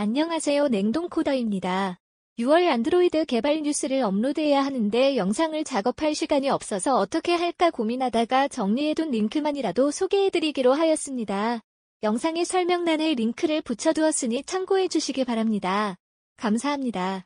안녕하세요 냉동코더입니다. 6월 안드로이드 개발 뉴스를 업로드해야 하는데 영상을 작업할 시간이 없어서 어떻게 할까 고민하다가 정리해둔 링크만이라도 소개해드리기로 하였습니다. 영상의 설명란에 링크를 붙여두었으니 참고해주시기 바랍니다. 감사합니다.